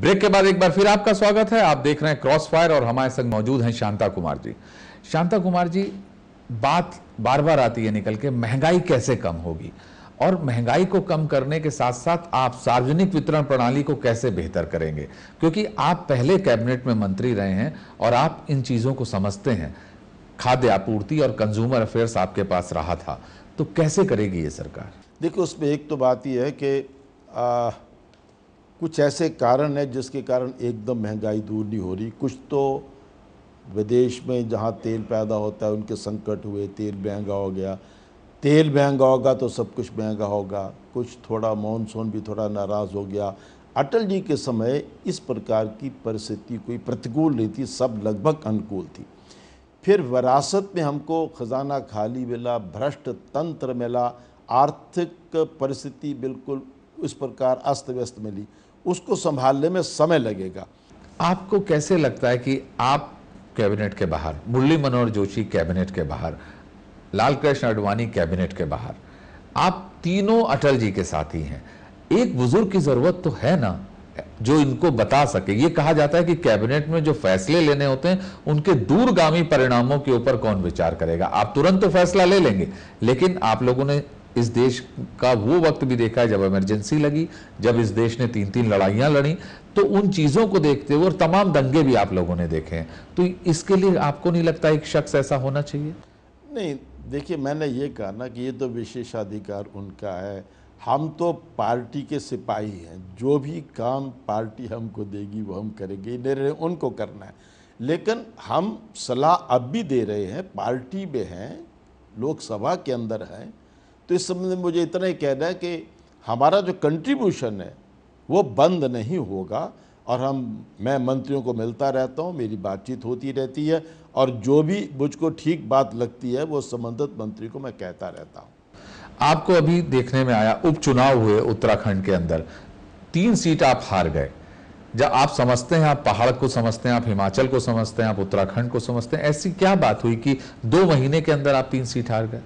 break के बाद एक बार फिर आपका स्वागत है आप देख रहे हैं क्रॉस फायर और हमारे संग मौजूद हैं शांता कुमार जी शांता कुमार जी बात बार बार आती है निकल के महंगाई कैसे कम होगी और महंगाई को कम करने के साथ साथ आप सार्वजनिक वितरण प्रणाली को कैसे बेहतर करेंगे क्योंकि आप पहले कैबिनेट में मंत्री रहे हैं और आप इन चीज़ों को समझते हैं खाद्य आपूर्ति और कंज्यूमर अफेयर्स आपके पास रहा था तो कैसे करेगी ये सरकार देखिए उसमें एक तो बात यह है कि कुछ ऐसे कारण हैं जिसके कारण एकदम महंगाई दूर नहीं हो रही कुछ तो विदेश में जहाँ तेल पैदा होता है उनके संकट हुए तेल महंगा हो गया तेल महंगा होगा तो सब कुछ महंगा होगा कुछ थोड़ा मानसून भी थोड़ा नाराज़ हो गया अटल जी के समय इस प्रकार की परिस्थिति कोई प्रतिकूल नहीं थी सब लगभग अनुकूल थी फिर विरासत में हमको ख़जाना खाली मिला भ्रष्ट तंत्र मिला आर्थिक परिस्थिति बिल्कुल उस प्रकार अस्त व्यस्त मिली उसको संभालने में समय लगेगा आपको कैसे लगता है कि आप कैबिनेट के बाहर मुरली मनोहर जोशी कैबिनेट के बाहर लाल कृष्ण अडवाणी कैबिनेट के बाहर आप तीनों अटल जी के साथ ही हैं एक बुजुर्ग की जरूरत तो है ना जो इनको बता सके ये कहा जाता है कि कैबिनेट में जो फैसले लेने होते हैं उनके दूरगामी परिणामों के ऊपर कौन विचार करेगा आप तुरंत तो फैसला ले लेंगे लेकिन आप लोगों ने इस देश का वो वक्त भी देखा है जब इमरजेंसी लगी जब इस देश ने तीन तीन लड़ाइयाँ लड़ी तो उन चीज़ों को देखते हुए और तमाम दंगे भी आप लोगों ने देखे हैं तो इसके लिए आपको नहीं लगता एक शख्स ऐसा होना चाहिए नहीं देखिए मैंने ये कहा ना कि ये तो विशेषाधिकार उनका है हम तो पार्टी के सिपाही हैं जो भी काम पार्टी हमको देगी वो हम करेंगे निर्णय उनको करना है लेकिन हम सलाह अब भी दे रहे हैं पार्टी में हैं लोकसभा के अंदर हैं तो इस संबंध में मुझे इतना ही कहना है कि हमारा जो कंट्रीब्यूशन है वो बंद नहीं होगा और हम मैं मंत्रियों को मिलता रहता हूँ मेरी बातचीत होती रहती है और जो भी मुझको ठीक बात लगती है वो संबंधित मंत्री को मैं कहता रहता हूँ आपको अभी देखने में आया उपचुनाव हुए उत्तराखंड के अंदर तीन सीट आप हार गए जब आप समझते हैं आप पहाड़ को समझते हैं आप हिमाचल को समझते हैं आप उत्तराखंड को समझते हैं ऐसी क्या बात हुई कि दो महीने के अंदर आप तीन सीट हार गए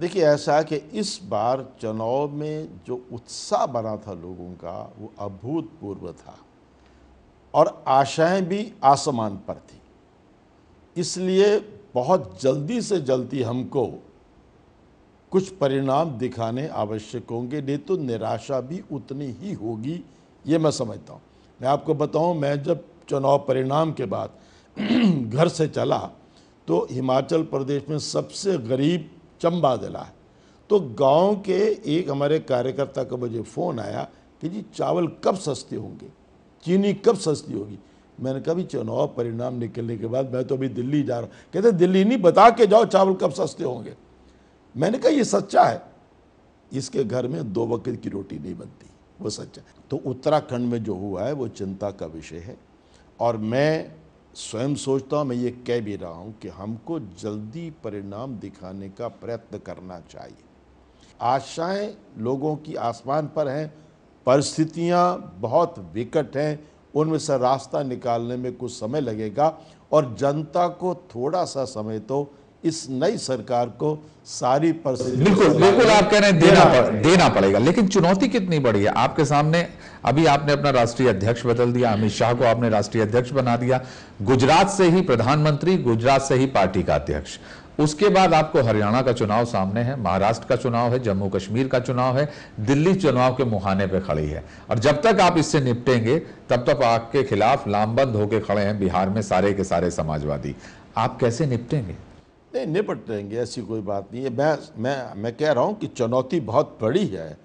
देखिए ऐसा है कि इस बार चुनाव में जो उत्साह बना था लोगों का वो अभूतपूर्व था और आशाएं भी आसमान पर थी इसलिए बहुत जल्दी से जल्दी हमको कुछ परिणाम दिखाने आवश्यक होंगे नहीं तो निराशा भी उतनी ही होगी ये मैं समझता हूँ मैं आपको बताऊँ मैं जब चुनाव परिणाम के बाद घर से चला तो हिमाचल प्रदेश में सबसे गरीब चंबा ज़िला है तो गांव के एक हमारे कार्यकर्ता का मुझे फ़ोन आया कि जी चावल कब सस्ते होंगे चीनी कब सस्ती होगी मैंने कहा भी चुनाव परिणाम निकलने के बाद मैं तो अभी दिल्ली जा रहा हूँ कहते दिल्ली नहीं बता के जाओ चावल कब सस्ते होंगे मैंने कहा ये सच्चा है इसके घर में दो वक्त की रोटी नहीं बनती वो सच्चा तो उत्तराखंड में जो हुआ है वो चिंता का विषय है और मैं स्वयं सोचता हूँ मैं ये कह भी रहा हूँ कि हमको जल्दी परिणाम दिखाने का प्रयत्न करना चाहिए आशाएं लोगों की आसमान पर हैं परिस्थितियाँ बहुत विकट हैं उनमें से रास्ता निकालने में कुछ समय लगेगा और जनता को थोड़ा सा समय तो इस नई सरकार को सारी बिल्कुल बिल्कुल आप कह रहे हैं देना पड़, देना पड़ेगा लेकिन चुनौती कितनी बड़ी है आपके सामने अभी आपने अपना राष्ट्रीय अध्यक्ष बदल दिया अमित शाह को आपने राष्ट्रीय अध्यक्ष बना दिया गुजरात से ही प्रधानमंत्री गुजरात से ही पार्टी का अध्यक्ष उसके बाद आपको हरियाणा का चुनाव सामने है महाराष्ट्र का चुनाव है जम्मू कश्मीर का चुनाव है दिल्ली चुनाव के मुहाने पे खड़ी है और जब तक आप इससे निपटेंगे तब तक आपके खिलाफ लामबंद होकर खड़े हैं बिहार में सारे के सारे समाजवादी आप कैसे निपटेंगे नहीं निपट लेंगे ऐसी कोई बात नहीं है मैं मैं मैं कह रहा हूँ कि चुनौती बहुत बड़ी है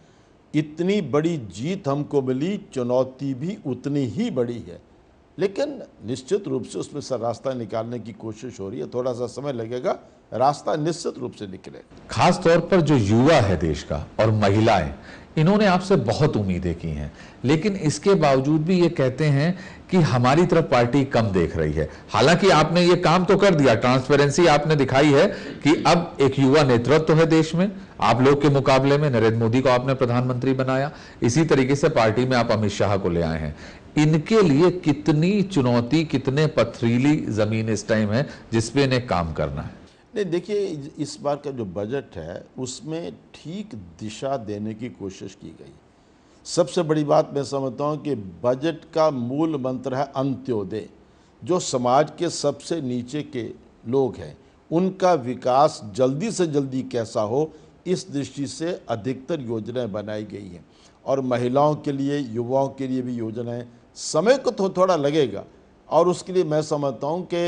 इतनी बड़ी जीत हमको मिली चुनौती भी उतनी ही बड़ी है लेकिन निश्चित रूप से उसमें सर रास्ता निकालने की कोशिश हो रही है थोड़ा सा समय लगेगा रास्ता निश्चित रूप से निकले खास तौर पर जो युवा है देश का और महिलाएं इन्होंने आपसे बहुत उम्मीदें की हैं लेकिन इसके बावजूद भी ये कहते हैं कि हमारी तरफ पार्टी कम देख रही है हालांकि आपने ये काम तो कर दिया ट्रांसपेरेंसी आपने दिखाई है कि अब एक युवा नेतृत्व तो है देश में आप लोग के मुकाबले में नरेंद्र मोदी को आपने प्रधानमंत्री बनाया इसी तरीके से पार्टी में आप अमित शाह को ले आए हैं इनके लिए कितनी चुनौती कितने पथरीली जमीन इस टाइम है जिसपे इन्हें काम करना है नहीं देखिए इस बार का जो बजट है उसमें ठीक दिशा देने की कोशिश की गई सबसे बड़ी बात मैं समझता हूँ कि बजट का मूल मंत्र है अंत्योदय जो समाज के सबसे नीचे के लोग हैं उनका विकास जल्दी से जल्दी कैसा हो इस दृष्टि से अधिकतर योजनाएं बनाई गई हैं और महिलाओं के लिए युवाओं के लिए भी योजनाएं समय को तो थो थोड़ा लगेगा और उसके लिए मैं समझता हूँ कि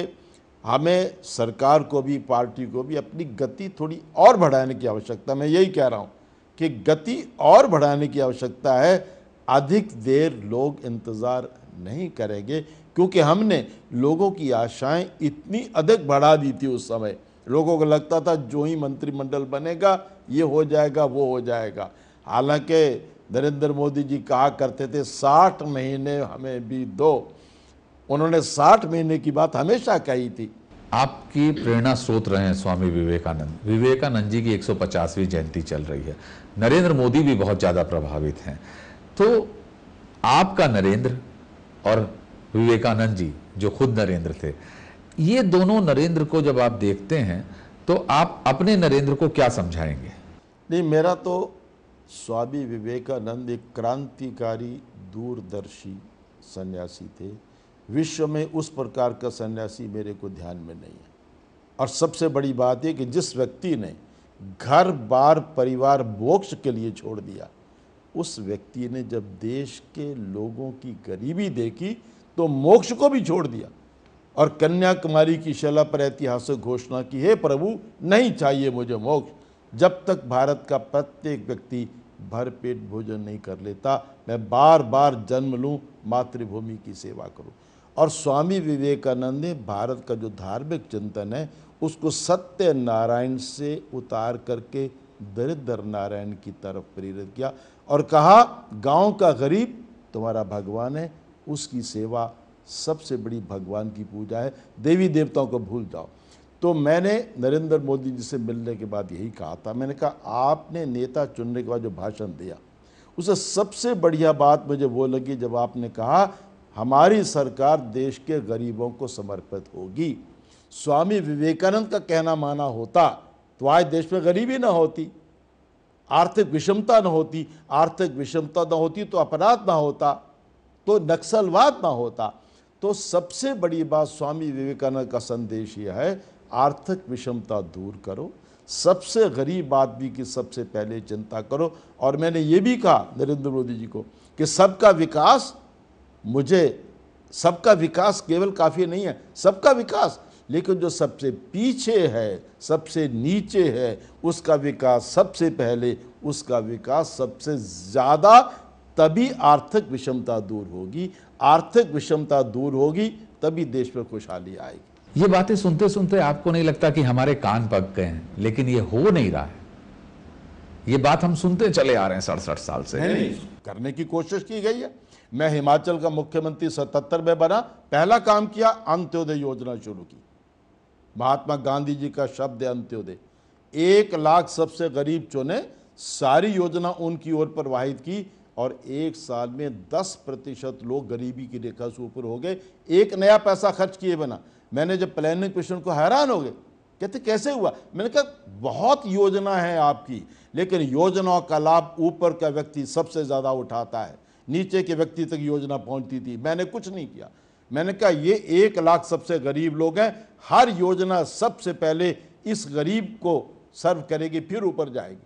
हमें सरकार को भी पार्टी को भी अपनी गति थोड़ी और बढ़ाने की आवश्यकता मैं यही कह रहा हूँ कि गति और बढ़ाने की आवश्यकता है अधिक देर लोग इंतज़ार नहीं करेंगे क्योंकि हमने लोगों की आशाएं इतनी अधिक बढ़ा दी थी उस समय लोगों को लगता था जो ही मंत्रिमंडल बनेगा ये हो जाएगा वो हो जाएगा हालांकि नरेंद्र मोदी जी कहा करते थे साठ महीने हमें भी दो उन्होंने साठ महीने की बात हमेशा कही थी आपकी प्रेरणा स्रोत रहे हैं स्वामी विवेकानंद विवेकानंद जी की 150वीं जयंती चल रही है नरेंद्र मोदी भी बहुत ज़्यादा प्रभावित हैं तो आपका नरेंद्र और विवेकानंद जी जो खुद नरेंद्र थे ये दोनों नरेंद्र को जब आप देखते हैं तो आप अपने नरेंद्र को क्या समझाएंगे नहीं मेरा तो स्वामी विवेकानंद एक क्रांतिकारी दूरदर्शी सन्यासी थे विश्व में उस प्रकार का सन्यासी मेरे को ध्यान में नहीं है और सबसे बड़ी बात यह कि जिस व्यक्ति ने घर बार परिवार मोक्ष के लिए छोड़ दिया उस व्यक्ति ने जब देश के लोगों की गरीबी देखी तो मोक्ष को भी छोड़ दिया और कन्याकुमारी की शैला पर ऐतिहासिक घोषणा की हे प्रभु नहीं चाहिए मुझे मोक्ष जब तक भारत का प्रत्येक व्यक्ति भरपेट भोजन नहीं कर लेता मैं बार बार जन्म लूँ मातृभूमि की सेवा करूँ और स्वामी विवेकानंद ने भारत का जो धार्मिक चिंतन है उसको सत्य नारायण से उतार करके दरिद्र नारायण की तरफ प्रेरित किया और कहा गांव का गरीब तुम्हारा भगवान है उसकी सेवा सबसे बड़ी भगवान की पूजा है देवी देवताओं को भूल जाओ तो मैंने नरेंद्र मोदी जी से मिलने के बाद यही कहा था मैंने कहा आपने नेता चुनने के बाद जो भाषण दिया उसे सबसे बढ़िया बात मुझे वो लगी जब आपने कहा हमारी सरकार देश के गरीबों को समर्पित होगी स्वामी विवेकानंद का कहना माना होता तो आज देश में गरीबी ना होती आर्थिक विषमता ना होती आर्थिक विषमता ना होती तो अपराध ना होता तो नक्सलवाद ना होता तो सबसे बड़ी बात स्वामी विवेकानंद का संदेश यह है आर्थिक विषमता दूर करो सबसे गरीब आदमी की सबसे पहले चिंता करो और मैंने ये भी कहा नरेंद्र मोदी जी को कि सबका विकास मुझे सबका विकास केवल काफ़ी नहीं है सबका विकास लेकिन जो सबसे पीछे है सबसे नीचे है उसका विकास सबसे पहले उसका विकास सबसे ज़्यादा तभी आर्थिक विषमता दूर होगी आर्थिक विषमता दूर होगी तभी देश में खुशहाली आएगी ये बातें सुनते सुनते आपको नहीं लगता कि हमारे कान पक गए हैं लेकिन ये हो नहीं रहा है ये बात हम सुनते चले आ रहे हैं सड़सठ साल से नहीं, नहीं करने की कोशिश की गई है मैं हिमाचल का मुख्यमंत्री सतहत्तर में बना पहला काम किया अंत्योदय योजना शुरू की महात्मा गांधी जी का शब्द है अंत्योदय एक लाख सबसे गरीब चुने सारी योजना उनकी ओर पर वाहित की और एक साल में 10 प्रतिशत लोग गरीबी की रेखा से ऊपर हो गए एक नया पैसा खर्च किए बना मैंने जब प्लानिंग क्वेश्चन को हैरान हो गए कहते कैसे हुआ मैंने कहा बहुत योजना है आपकी लेकिन योजनाओं का लाभ ऊपर का व्यक्ति सबसे ज़्यादा उठाता है नीचे के व्यक्ति तक योजना पहुंचती थी मैंने कुछ नहीं किया मैंने कहा ये एक लाख सबसे गरीब लोग हैं हर योजना सबसे पहले इस गरीब को सर्व करेगी फिर ऊपर जाएगी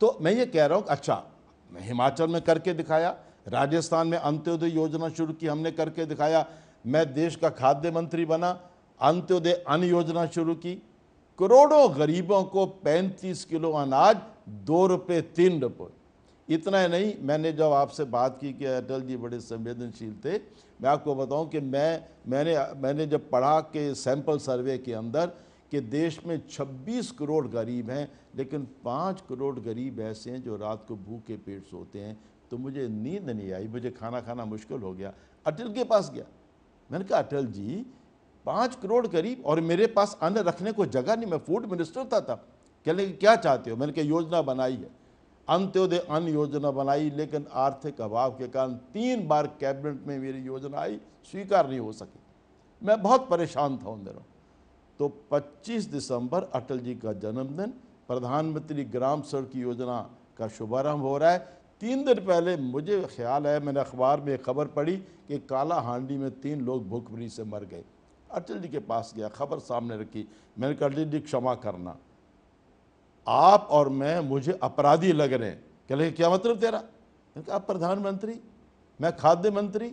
तो मैं ये कह रहा हूँ अच्छा मैं हिमाचल में करके दिखाया राजस्थान में अंत्योदय योजना शुरू की हमने करके दिखाया मैं देश का खाद्य मंत्री बना अंत्योदय अन्न योजना शुरू की करोड़ों गरीबों को 35 किलो अनाज दो रुपये तीन रुपये इतना ही नहीं मैंने जब आपसे बात की कि अटल जी बड़े संवेदनशील थे मैं आपको बताऊं कि मैं मैंने मैंने जब पढ़ा के सैंपल सर्वे के अंदर कि देश में 26 करोड़ गरीब हैं लेकिन 5 करोड़ गरीब ऐसे हैं जो रात को भूखे पेट सोते हैं तो मुझे नींद नहीं आई मुझे खाना खाना मुश्किल हो गया अटल के पास गया मैंने कहा अटल जी पाँच करोड़ गरीब और मेरे पास अन्न रखने को जगह नहीं मैं फूड मिनिस्टर था तब कहने क्या चाहते हो मैंने कहा योजना बनाई है अंत्योदय अन्न योजना बनाई लेकिन आर्थिक अभाव के कारण तीन बार कैबिनेट में मेरी योजना आई स्वीकार नहीं हो सकी मैं बहुत परेशान था उन दिनों तो 25 दिसंबर अटल जी का जन्मदिन प्रधानमंत्री ग्राम सड़क योजना का शुभारंभ हो रहा है तीन दिन पहले मुझे ख्याल है मैंने अखबार में खबर पढ़ी कि काला हांडी में तीन लोग भूखमरी से मर गए अटल जी के पास गया खबर सामने रखी मैंने कहा अटल जी क्षमा करना आप और मैं मुझे अपराधी लग रहे हैं कह लगे क्या मतलब तेरा आप प्रधानमंत्री मैं खाद्य मंत्री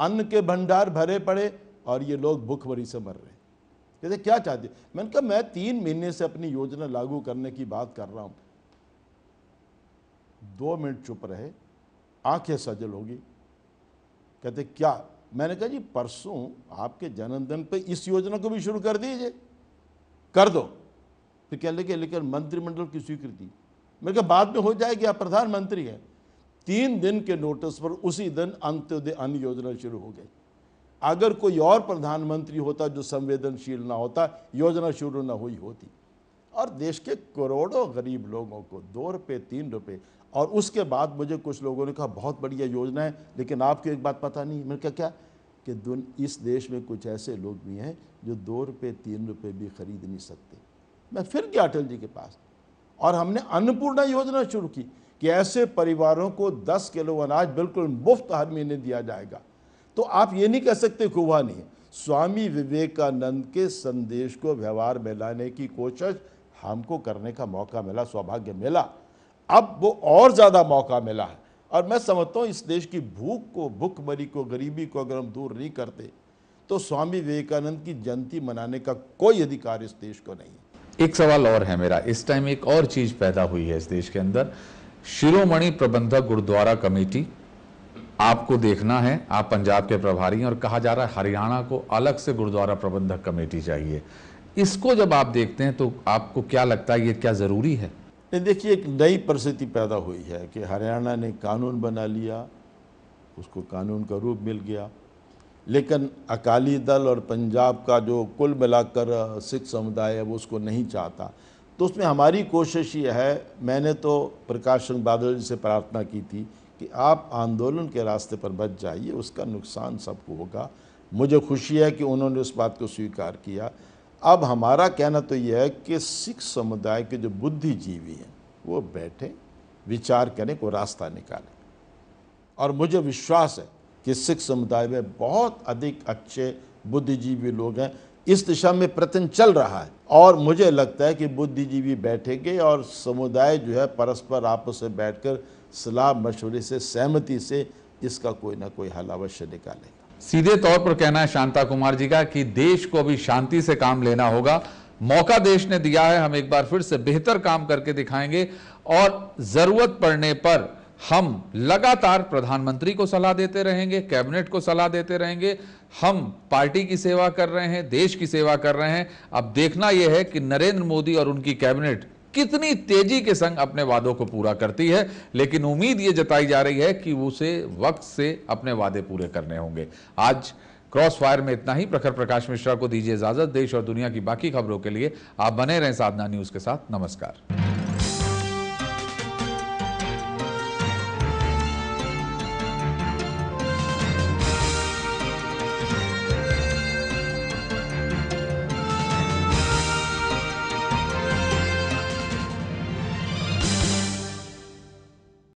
अन्न के भंडार भरे पड़े और ये लोग भुखमरी से मर रहे हैं कहते क्या चाहते मैंने कहा मैं तीन महीने से अपनी योजना लागू करने की बात कर रहा हूं दो मिनट चुप रहे आंखें सजल होगी कहते क्या मैंने कहा जी परसों आपके जन्मदिन पे इस योजना को भी शुरू कर दीजिए कर दो फिर कह लेके लेकर मंत्रिमंडल की स्वीकृति मेरे कहा बाद में हो जाएगी आप प्रधानमंत्री हैं तीन दिन के नोटिस पर उसी दिन अंत्योदय अन्न योजना शुरू हो गई अगर कोई और प्रधानमंत्री होता जो संवेदनशील ना होता योजना शुरू ना हुई होती और देश के करोड़ों गरीब लोगों को दो रुपये तीन रुपये और उसके बाद मुझे कुछ लोगों ने कहा बहुत बढ़िया योजना है लेकिन आपको एक बात पता नहीं मैंने कहा क्या कि इस देश में कुछ ऐसे लोग भी हैं जो दो रुपये तीन रुपये भी खरीद नहीं सकते मैं फिर गया अटल जी के पास और हमने अन्नपूर्णा योजना शुरू की कि ऐसे परिवारों को 10 किलो अनाज बिल्कुल मुफ्त हर महीने दिया जाएगा तो आप ये नहीं कह सकते कि हुआ नहीं स्वामी विवेकानंद के संदेश को व्यवहार में लाने की कोशिश हमको करने का मौका मिला सौभाग्य मिला अब वो और ज़्यादा मौका मिला है और मैं समझता हूँ इस देश की भूख को भूखमरी को गरीबी को अगर हम दूर नहीं करते तो स्वामी विवेकानंद की जयंती मनाने का कोई अधिकार इस देश को नहीं है एक सवाल और है मेरा इस टाइम एक और चीज पैदा हुई है इस देश के अंदर शिरोमणि प्रबंधक गुरुद्वारा कमेटी आपको देखना है आप पंजाब के प्रभारी हैं और कहा जा रहा है हरियाणा को अलग से गुरुद्वारा प्रबंधक कमेटी चाहिए इसको जब आप देखते हैं तो आपको क्या लगता है ये क्या ज़रूरी है देखिए एक नई परिस्थिति पैदा हुई है कि हरियाणा ने कानून बना लिया उसको कानून का रूप मिल गया लेकिन अकाली दल और पंजाब का जो कुल मिलाकर सिख समुदाय है वो उसको नहीं चाहता तो उसमें हमारी कोशिश ये है मैंने तो प्रकाश सिंह बादल जी से प्रार्थना की थी कि आप आंदोलन के रास्ते पर बच जाइए उसका नुकसान सबको होगा मुझे खुशी है कि उन्होंने उस बात को स्वीकार किया अब हमारा कहना तो यह है कि सिख समुदाय के जो बुद्धिजीवी हैं वो बैठें विचार करें को रास्ता निकालें और मुझे विश्वास है कि सिख समुदाय में बहुत अधिक अच्छे बुद्धिजीवी लोग हैं इस दिशा में प्रयत्न चल रहा है और मुझे लगता है कि बुद्धिजीवी बैठेंगे और समुदाय जो है परस्पर आपस में बैठकर सलाह मशवरे से सहमति से इसका कोई ना कोई हल अवश्य निकालेगा सीधे तौर पर कहना है शांता कुमार जी का कि देश को अभी शांति से काम लेना होगा मौका देश ने दिया है हम एक बार फिर से बेहतर काम करके दिखाएंगे और ज़रूरत पड़ने पर हम लगातार प्रधानमंत्री को सलाह देते रहेंगे कैबिनेट को सलाह देते रहेंगे हम पार्टी की सेवा कर रहे हैं देश की सेवा कर रहे हैं अब देखना यह है कि नरेंद्र मोदी और उनकी कैबिनेट कितनी तेजी के संग अपने वादों को पूरा करती है लेकिन उम्मीद ये जताई जा रही है कि उसे वक्त से अपने वादे पूरे करने होंगे आज क्रॉस फायर में इतना ही प्रखर प्रकाश मिश्रा को दीजिए इजाजत देश और दुनिया की बाकी खबरों के लिए आप बने रहें साधना न्यूज के साथ नमस्कार